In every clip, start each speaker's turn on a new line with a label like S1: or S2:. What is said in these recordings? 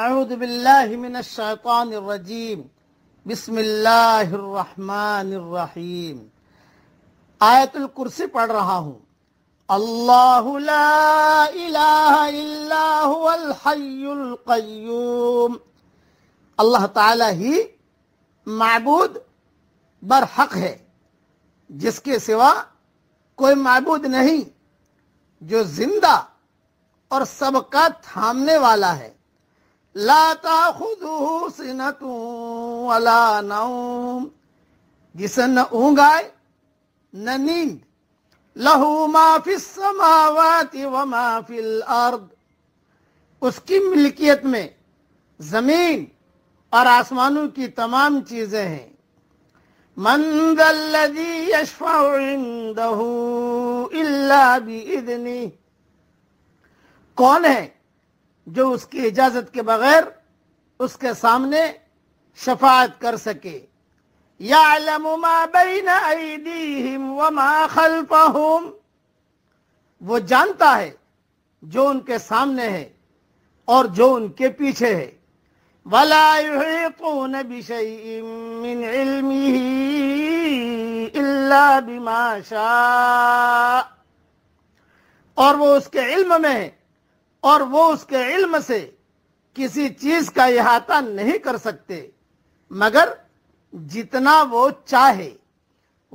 S1: أعوذ بالله من الشيطان الرجيم بسم الله الرحمن الرحيم آية الكرسي पढ़ रहा हूँ الله لا إله إلا هو الحي القيوم अल्लाह ताला ही मबूद बरहक है जिसके सिवा कोई मबूद नहीं जो जिंदा और सबका थामने वाला है लाता खुद सिन अला नौम जिसे न ऊँग आए न नींद लहू माफिल समावाति व माफिल अर्द उसकी मिल्कियत में जमीन और आसमानों की तमाम चीजें हैं मंदल्लजी यशफाइंदहू इल्ला बिइदनी कौन है जो उसकी इजाजत के बगैर उसके सामने शफात कर सके याम वो जानता है जो उनके सामने है और जो उनके पीछे है वला बिशईमिन इल्ला और वो उसके इल्म में है और वो उसके इल्म से किसी चीज का इहाता नहीं कर सकते मगर जितना वो चाहे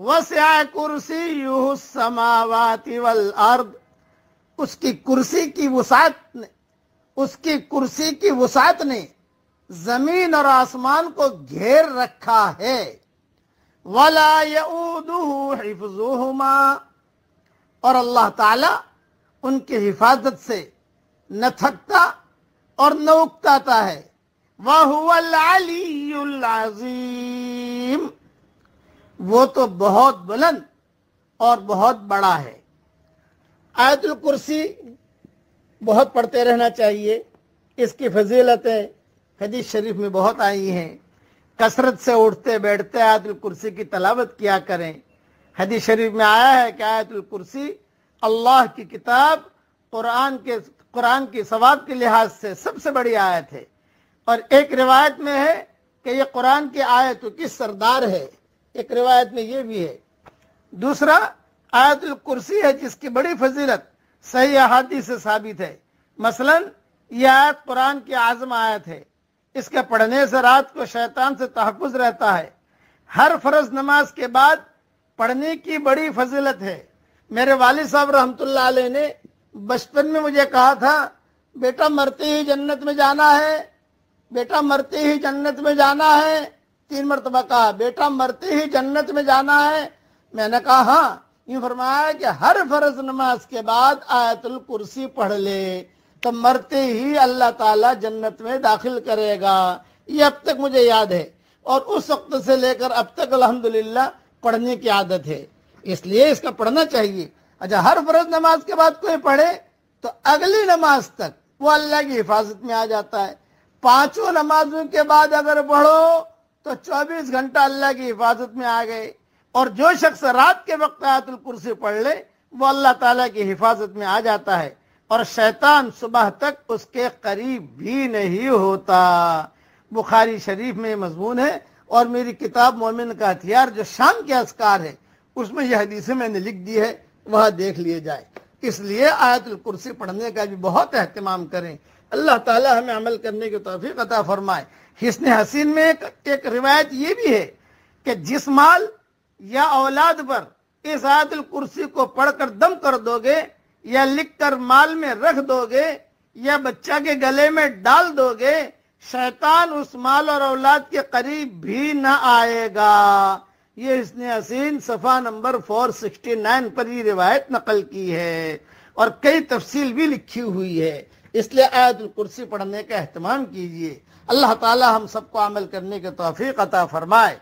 S1: वस्या कुर्सी यूह समावाती वल अर्द उसकी कुर्सी की वसात ने उसकी कुर्सी की वसात ने जमीन और आसमान को घेर रखा है वला हिफ्जुहुमा और अल्लाह ताला उनकी हिफाजत से न थकता और न उकताता है वह वो तो बहुत बुलंद और बहुत बड़ा है आयतुल कुर्सी बहुत पढ़ते रहना चाहिए इसकी फजीलतें हदीस शरीफ में बहुत आई हैं कसरत से उठते बैठते आयतुल कुर्सी की तलावत किया करें हदीस शरीफ में आया है कि आयतुल कुर्सी अल्लाह की किताब कुरान के कुरान की सवाब के लिहाज से सबसे बड़ी आयत है और एक रिवायत में है कि ये कुरान की आयत किस सरदार है एक रिवायत में ये भी है दूसरा आयतुल कुर्सी है जिसकी बड़ी फजीलत सही अहादी से साबित है मसलन यह आयत कुरान की आजम आयत है इसके पढ़ने से रात को शैतान से तहफ़ रहता है हर फर्ज नमाज के बाद पढ़ने की बड़ी फजीलत है मेरे वाल साहब रहमत ने बचपन में मुझे कहा था बेटा मरते ही जन्नत में जाना है बेटा मरते ही जन्नत में जाना है तीन मरतबा कहा बेटा मरते ही जन्नत में जाना है मैंने कहा हाँ यूं फरमाया कि हर फर्ज नमाज के बाद आयतुल कुर्सी पढ़ ले तो मरते ही अल्लाह ताला जन्नत में दाखिल करेगा ये अब तक मुझे याद है और उस वक्त से लेकर अब तक अल्हम्दुलिल्लाह पढ़ने की आदत है इसलिए इसका पढ़ना चाहिए अच्छा हर फर्ज नमाज के बाद कोई पढ़े तो अगली नमाज तक वो अल्लाह की हिफाजत में आ जाता है पांचों नमाजों के बाद अगर पढ़ो तो 24 घंटा अल्लाह की हिफाजत में आ गए और जो शख्स रात के वक्त आयतुल कुर्सी पढ़ ले वो अल्लाह ताला की हिफाजत में आ जाता है और शैतान सुबह तक उसके करीब भी नहीं होता बुखारी शरीफ में मजमून है और मेरी किताब मोमिन का हथियार जो शाम के असकार है उसमें यह हदीसें मैंने लिख दी है वह देख लिए जाए इसलिए आयतुल कुर्सी पढ़ने का भी बहुत अहतमाम करें अल्लाह ताला हमें अमल करने की तोफ़ी अता फरमाए हिस्न हसीन में एक, एक रिवायत ये भी है कि जिस माल या औलाद पर इस आयतुल कुर्सी को पढ़कर दम कर दोगे या लिखकर माल में रख दोगे या बच्चा के गले में डाल दोगे शैतान उस माल और औलाद के करीब भी न आएगा ये इसने हसीन सफ़ा नंबर 469 पर ये रिवायत नकल की है और कई तफसील भी लिखी हुई है इसलिए आयतुल कुर्सी पढ़ने का अहतमाम कीजिए अल्लाह ताला हम सबको अमल करने के तोफ़ीक अता फरमाए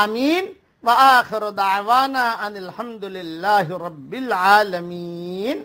S1: आमीन व आखिर दावाना अनिलहमदिल्ला रबालमीन